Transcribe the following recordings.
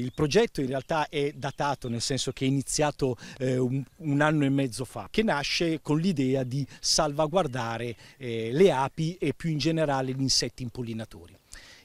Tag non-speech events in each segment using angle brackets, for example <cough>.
Il progetto in realtà è datato, nel senso che è iniziato eh, un, un, anno e mezzo fa, che nasce con l'idea di salvaguardare eh, le api e più in generale gli insetti impollinatori.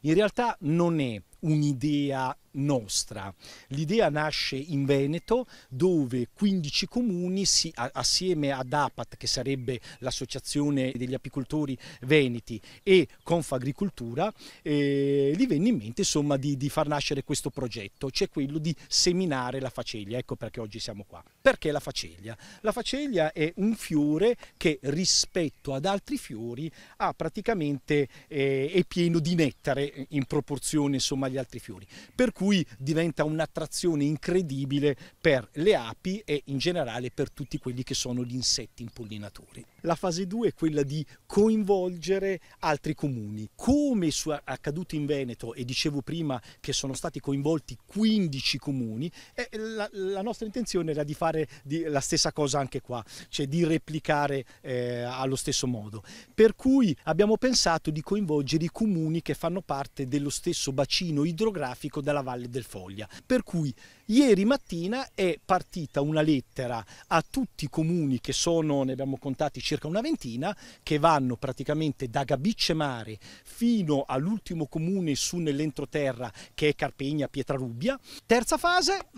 In realtà non è un'idea nostra. L'idea nasce in Veneto dove 15 comuni si, a, assieme ad APAT che sarebbe l'associazione degli apicoltori veneti e Confagricoltura eh, gli venne in mente insomma di, di far nascere questo progetto, cioè quello di seminare la faceglia, ecco perché oggi siamo qua. Perché la faceglia? La faceglia è un fiore che rispetto ad altri fiori ha praticamente eh, è pieno di nettare in proporzione insomma agli altri fiori, per cui cui diventa un'attrazione incredibile per le api e in generale per tutti quelli che sono gli insetti impollinatori. La fase 2 è quella di coinvolgere altri comuni. Come è accaduto in Veneto, e dicevo prima che sono stati coinvolti 15 comuni, eh, la, la, nostra intenzione era di fare di, la stessa cosa anche qua, cioè di replicare eh, allo stesso modo. Per cui abbiamo pensato di coinvolgere i comuni che fanno parte dello stesso bacino idrografico della Valle Valli del Foglia. Per cui Ieri mattina è partita una lettera a tutti i comuni che sono, ne abbiamo contati circa una ventina, che vanno praticamente da Gabicce Mare fino all'ultimo comune su nell'entroterra che è Carpegna Pietrarubbia. Terza fase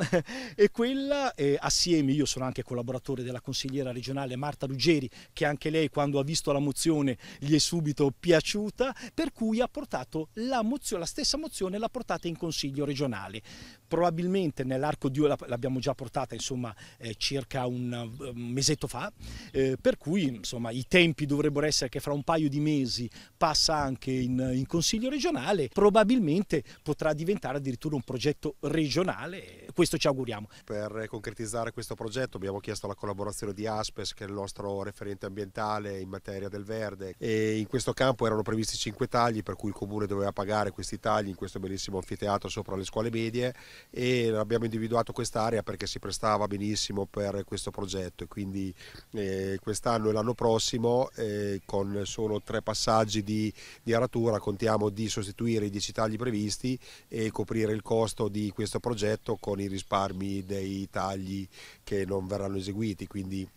è <laughs> quella, eh, assieme io sono anche collaboratore della consigliera regionale Marta Ruggeri, che anche lei quando ha visto la mozione gli è subito piaciuta, per cui ha portato la, mozione, la stessa mozione l'ha portata in consiglio regionale. Probabilmente nel nell'arco di l'abbiamo già portata insomma, eh, circa eh, un, mesetto fa, eh, per cui insomma, i tempi dovrebbero essere che fra un paio di mesi passa anche in, in Consiglio regionale, probabilmente potrà diventare addirittura un progetto regionale questo ci auguriamo. Per concretizzare questo progetto abbiamo chiesto la collaborazione di Aspes che è il nostro referente ambientale in materia del verde e in questo campo erano previsti cinque tagli per cui il comune doveva pagare questi tagli in questo bellissimo anfiteatro sopra le scuole medie e abbiamo individuato quest'area perché si prestava benissimo per questo progetto e quindi eh, quest'anno e l'anno prossimo eh, con solo tre passaggi di, di aratura contiamo di sostituire i dieci tagli previsti e coprire il costo di questo progetto con i risparmi, dei tagli che non verranno eseguiti, quindi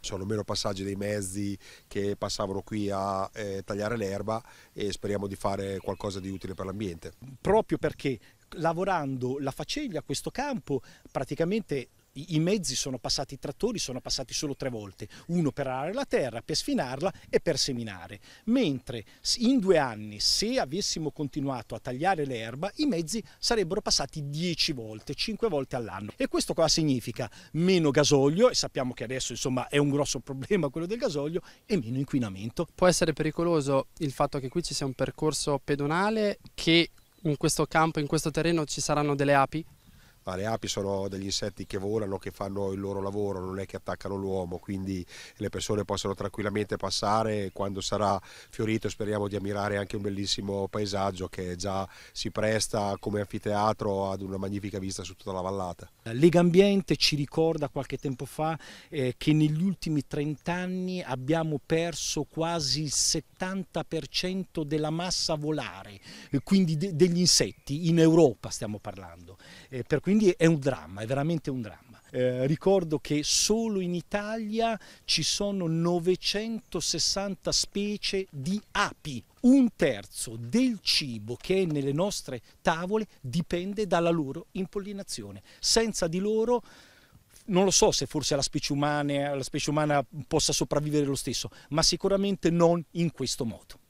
sono meno passaggi dei mezzi che passavano qui a eh, tagliare l'erba e speriamo di fare qualcosa di utile per l'ambiente. Proprio perché lavorando la faceglia, questo campo, praticamente i, mezzi sono passati, i trattori sono passati solo tre volte, uno per arare la terra, per sfinarla e per seminare, mentre in due anni se avessimo continuato a tagliare l'erba i mezzi sarebbero passati dieci volte, cinque volte all'anno e questo cosa significa? Meno gasolio e sappiamo che adesso insomma è un grosso <laughs> problema quello del gasolio e meno inquinamento. Può essere pericoloso il fatto che qui ci sia un percorso pedonale che in questo campo, in questo terreno ci saranno delle api? ma ah, le api sono degli insetti che volano, che fanno il loro lavoro, non è che attaccano l'uomo, quindi le persone possono tranquillamente passare e quando sarà fiorito speriamo di ammirare anche un bellissimo paesaggio che già si presta come anfiteatro ad una magnifica vista su tutta la vallata. Lega Ambiente ci ricorda qualche tempo fa eh, che negli ultimi 30 anni abbiamo perso quasi il 70% della massa volare, eh, quindi de degli insetti, in Europa stiamo parlando. Eh, per quindi è un dramma, è veramente un dramma. Eh, ricordo che solo in Italia ci sono 960 specie di api. Un terzo del cibo che è nelle nostre tavole dipende dalla loro impollinazione. Senza di loro non lo so se forse la specie, umana, la specie umana possa sopravvivere lo stesso, ma sicuramente non in questo modo.